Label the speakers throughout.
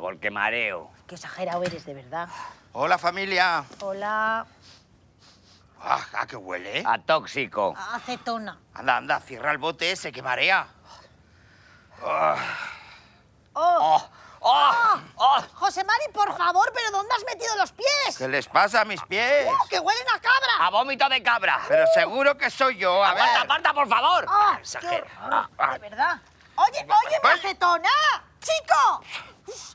Speaker 1: favor, qué mareo.
Speaker 2: Qué exagerado eres, de verdad.
Speaker 1: Hola, familia.
Speaker 2: Hola.
Speaker 1: Ah, ¿A ah, qué huele? A tóxico. A
Speaker 2: acetona.
Speaker 1: Anda, anda, cierra el bote ese, que marea. Oh. Ah. Oh,
Speaker 2: oh, ah. oh. Oh. José Mari, por favor, ¿pero dónde has metido los pies? ¿Qué les
Speaker 1: pasa a mis pies? Oh,
Speaker 2: ¡Que huelen a cabra! A
Speaker 1: vómito de cabra. Pero seguro que soy yo, a aparta, Aparta, por favor. De verdad. Oye, oye, acetona! ¡Chico!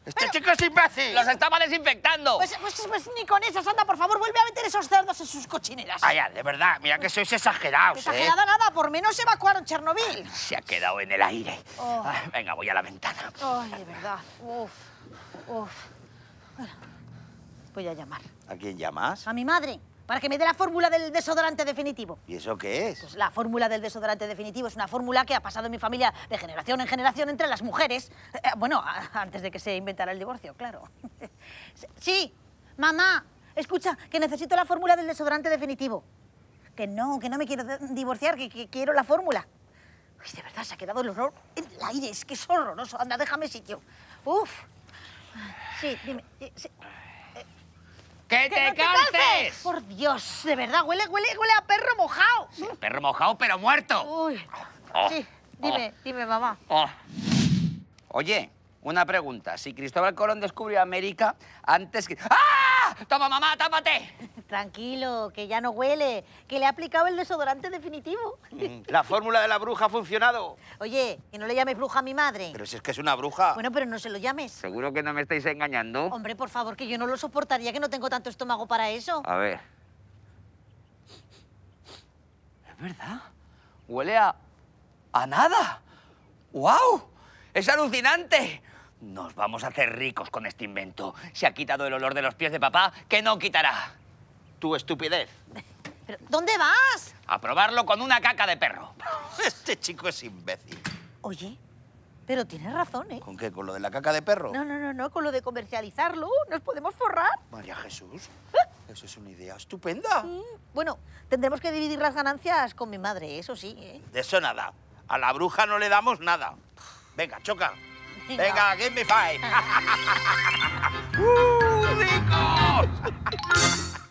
Speaker 1: ¡Este chico es imbécil! ¡Los estaba desinfectando!
Speaker 2: Pues, pues, pues ni con eso, anda, por favor, vuelve a meter esos cerdos en sus cochineras. Vaya, de
Speaker 1: verdad, mira que sois exagerados, Exagerada ¿eh?
Speaker 2: nada, por menos evacuaron Chernobyl. Se ha
Speaker 1: quedado en el aire. Oh. venga, voy a la ventana.
Speaker 2: Ay, de verdad, uf, uf. voy a llamar.
Speaker 1: ¿A quién llamas?
Speaker 2: A mi madre para que me dé la fórmula del desodorante definitivo.
Speaker 1: ¿Y eso qué es? Pues
Speaker 2: la fórmula del desodorante definitivo es una fórmula que ha pasado en mi familia de generación en generación entre las mujeres. Eh, bueno, antes de que se inventara el divorcio, claro. sí, mamá, escucha, que necesito la fórmula del desodorante definitivo. Que no, que no me quiero divorciar, que, quiero la fórmula. Ay, de verdad, se ha quedado el horror en el aire, es que es horroroso. Anda, déjame sitio. Uf. Sí, dime. Eh, sí. ¡Que, te, no Por Dios, de verdad, huele, huele, huele a perro mojado. Sí,
Speaker 1: perro mojado, pero muerto. Uy. Oh. sí,
Speaker 2: dime, oh. dime, mamá.
Speaker 1: Oh. Oye, una pregunta. Si Cristóbal Colón descubrió América antes que...
Speaker 2: ¡Ah! ¡Toma,
Speaker 1: mamá, tápate!
Speaker 2: Tranquilo, que ya no huele, que le ha aplicado el desodorante definitivo.
Speaker 1: Mm, la fórmula de la bruja ha funcionado.
Speaker 2: Oye, que no le llames bruja a mi madre.
Speaker 1: Pero si es que es una bruja. Bueno, pero no se lo llames. Seguro que no me estáis engañando.
Speaker 2: Hombre, por favor, que yo no lo soportaría, que no tengo tanto estómago para eso.
Speaker 1: A ver. Es verdad. Huele a... a nada. ¡Wow! ¡Es alucinante! Nos vamos a hacer ricos con este invento. Se ha quitado el olor de los pies de papá, que no quitará tu estupidez.
Speaker 2: ¿Pero dónde vas?
Speaker 1: A probarlo con una caca de perro. Este chico es imbécil. Oye, pero tienes razón, ¿eh? ¿Con qué? ¿Con lo de la caca de perro? No, no,
Speaker 2: no, no, con lo de comercializarlo. Nos podemos forrar.
Speaker 1: María Jesús, ¿Eh? eso es una idea
Speaker 2: estupenda. bueno, tendremos que dividir las ganancias con mi madre, eso sí, ¿eh?
Speaker 1: De eso nada. A la bruja no le damos nada. Venga, choca. Venga give me five.